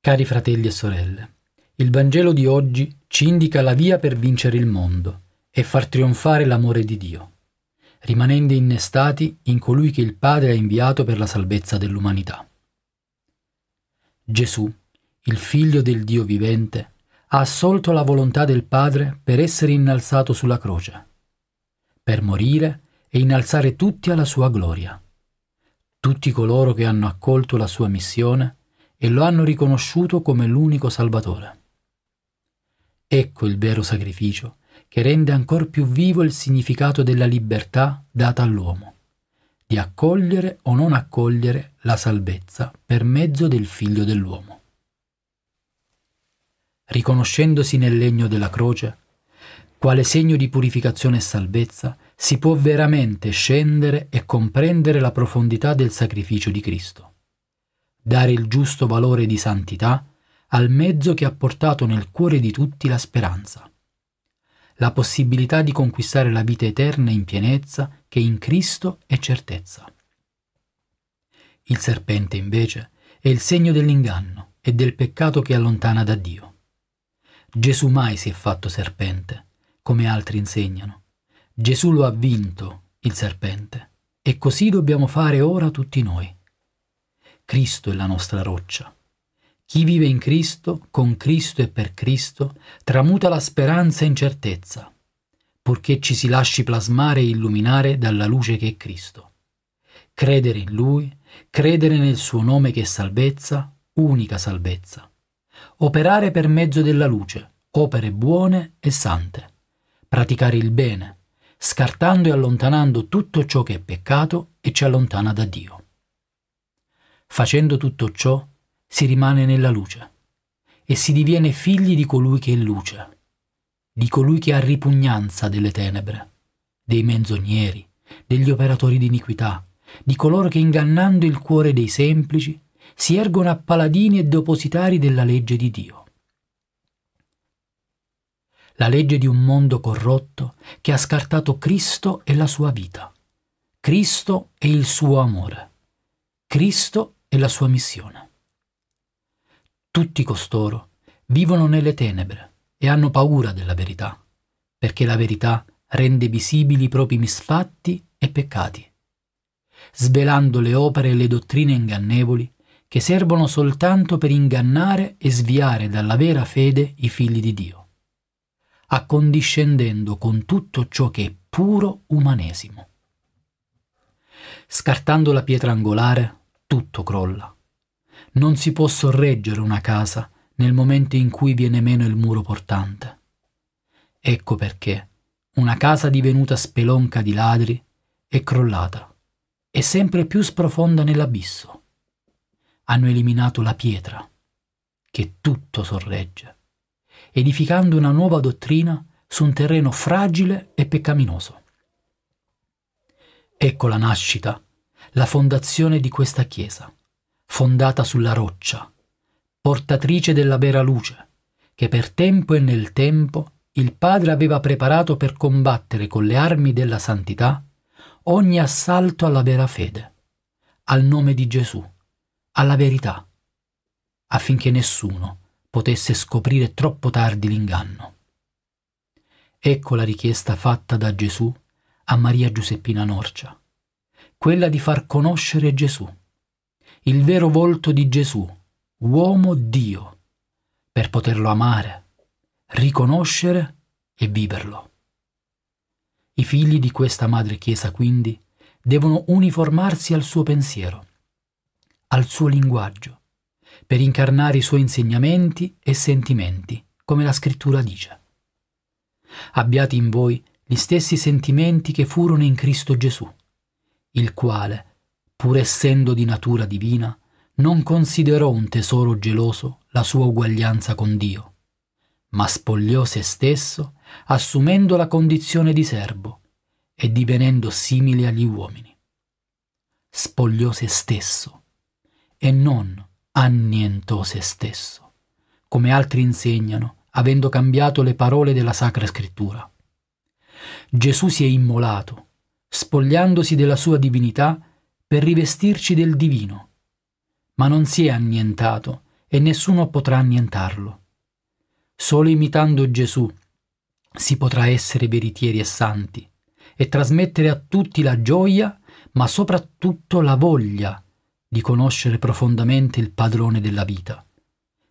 Cari fratelli e sorelle, il Vangelo di oggi ci indica la via per vincere il mondo e far trionfare l'amore di Dio, rimanendo innestati in colui che il Padre ha inviato per la salvezza dell'umanità. Gesù, il Figlio del Dio vivente, ha assolto la volontà del Padre per essere innalzato sulla croce, per morire e innalzare tutti alla sua gloria. Tutti coloro che hanno accolto la sua missione e lo hanno riconosciuto come l'unico Salvatore. Ecco il vero sacrificio che rende ancora più vivo il significato della libertà data all'uomo, di accogliere o non accogliere la salvezza per mezzo del figlio dell'uomo. Riconoscendosi nel legno della croce, quale segno di purificazione e salvezza, si può veramente scendere e comprendere la profondità del sacrificio di Cristo dare il giusto valore di santità al mezzo che ha portato nel cuore di tutti la speranza, la possibilità di conquistare la vita eterna in pienezza che in Cristo è certezza. Il serpente invece è il segno dell'inganno e del peccato che allontana da Dio. Gesù mai si è fatto serpente, come altri insegnano. Gesù lo ha vinto, il serpente, e così dobbiamo fare ora tutti noi. Cristo è la nostra roccia. Chi vive in Cristo, con Cristo e per Cristo, tramuta la speranza in certezza, purché ci si lasci plasmare e illuminare dalla luce che è Cristo. Credere in Lui, credere nel suo nome che è salvezza, unica salvezza. Operare per mezzo della luce, opere buone e sante. Praticare il bene, scartando e allontanando tutto ciò che è peccato e ci allontana da Dio. Facendo tutto ciò, si rimane nella luce e si diviene figli di colui che è luce, di colui che ha ripugnanza delle tenebre, dei menzogneri, degli operatori di iniquità, di coloro che ingannando il cuore dei semplici si ergono a paladini e depositari della legge di Dio. La legge di un mondo corrotto che ha scartato Cristo e la sua vita, Cristo e il suo amore, Cristo e la sua missione. Tutti costoro vivono nelle tenebre e hanno paura della verità, perché la verità rende visibili i propri misfatti e peccati, svelando le opere e le dottrine ingannevoli che servono soltanto per ingannare e sviare dalla vera fede i figli di Dio, accondiscendendo con tutto ciò che è puro umanesimo. Scartando la pietra angolare, tutto crolla. Non si può sorreggere una casa nel momento in cui viene meno il muro portante. Ecco perché una casa divenuta spelonca di ladri è crollata e sempre più sprofonda nell'abisso. Hanno eliminato la pietra, che tutto sorregge, edificando una nuova dottrina su un terreno fragile e peccaminoso. Ecco la nascita la fondazione di questa chiesa, fondata sulla roccia, portatrice della vera luce, che per tempo e nel tempo il Padre aveva preparato per combattere con le armi della santità ogni assalto alla vera fede, al nome di Gesù, alla verità, affinché nessuno potesse scoprire troppo tardi l'inganno. Ecco la richiesta fatta da Gesù a Maria Giuseppina Norcia quella di far conoscere Gesù, il vero volto di Gesù, uomo Dio, per poterlo amare, riconoscere e viverlo. I figli di questa madre Chiesa quindi devono uniformarsi al suo pensiero, al suo linguaggio, per incarnare i suoi insegnamenti e sentimenti, come la scrittura dice. Abbiate in voi gli stessi sentimenti che furono in Cristo Gesù, il quale, pur essendo di natura divina, non considerò un tesoro geloso la sua uguaglianza con Dio, ma spogliò se stesso assumendo la condizione di servo e divenendo simile agli uomini. Spogliò se stesso e non annientò se stesso, come altri insegnano, avendo cambiato le parole della Sacra Scrittura. Gesù si è immolato spogliandosi della sua divinità per rivestirci del divino. Ma non si è annientato e nessuno potrà annientarlo. Solo imitando Gesù si potrà essere veritieri e santi e trasmettere a tutti la gioia, ma soprattutto la voglia di conoscere profondamente il padrone della vita,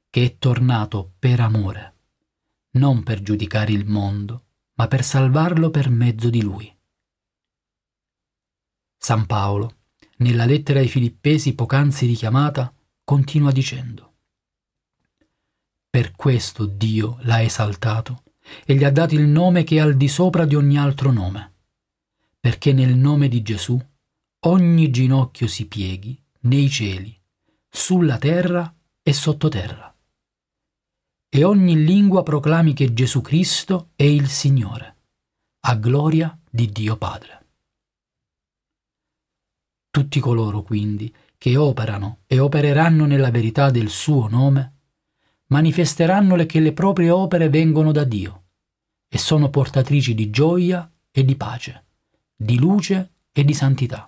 che è tornato per amore, non per giudicare il mondo, ma per salvarlo per mezzo di lui. San Paolo, nella lettera ai Filippesi poc'anzi richiamata, continua dicendo Per questo Dio l'ha esaltato e gli ha dato il nome che è al di sopra di ogni altro nome, perché nel nome di Gesù ogni ginocchio si pieghi nei cieli, sulla terra e sottoterra, e ogni lingua proclami che Gesù Cristo è il Signore, a gloria di Dio Padre tutti coloro quindi che operano e opereranno nella verità del suo nome, manifesteranno che le proprie opere vengono da Dio e sono portatrici di gioia e di pace, di luce e di santità.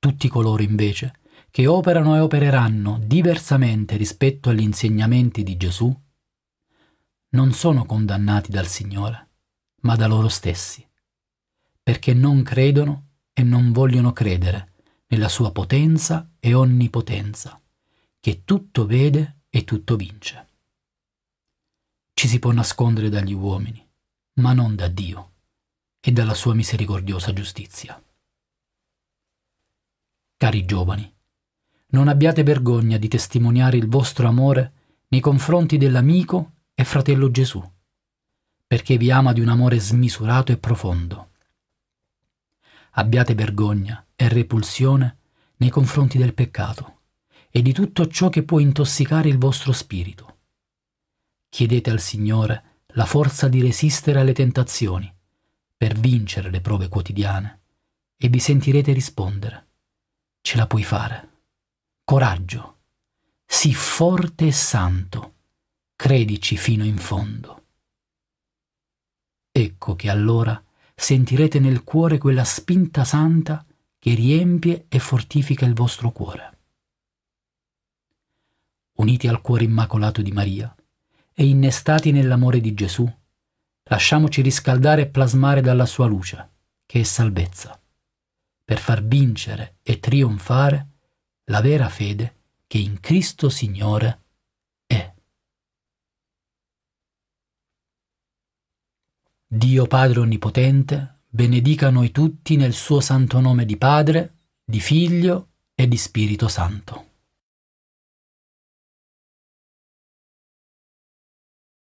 Tutti coloro invece che operano e opereranno diversamente rispetto agli insegnamenti di Gesù, non sono condannati dal Signore, ma da loro stessi perché non credono e non vogliono credere nella sua potenza e onnipotenza, che tutto vede e tutto vince. Ci si può nascondere dagli uomini, ma non da Dio e dalla sua misericordiosa giustizia. Cari giovani, non abbiate vergogna di testimoniare il vostro amore nei confronti dell'amico e fratello Gesù, perché vi ama di un amore smisurato e profondo abbiate vergogna e repulsione nei confronti del peccato e di tutto ciò che può intossicare il vostro spirito. Chiedete al Signore la forza di resistere alle tentazioni, per vincere le prove quotidiane, e vi sentirete rispondere, ce la puoi fare. Coraggio, sii forte e santo, credici fino in fondo. Ecco che allora sentirete nel cuore quella spinta santa che riempie e fortifica il vostro cuore. Uniti al cuore immacolato di Maria e innestati nell'amore di Gesù, lasciamoci riscaldare e plasmare dalla sua luce, che è salvezza, per far vincere e trionfare la vera fede che in Cristo Signore è. Dio Padre Onnipotente, benedica noi tutti nel suo santo nome di Padre, di Figlio e di Spirito Santo.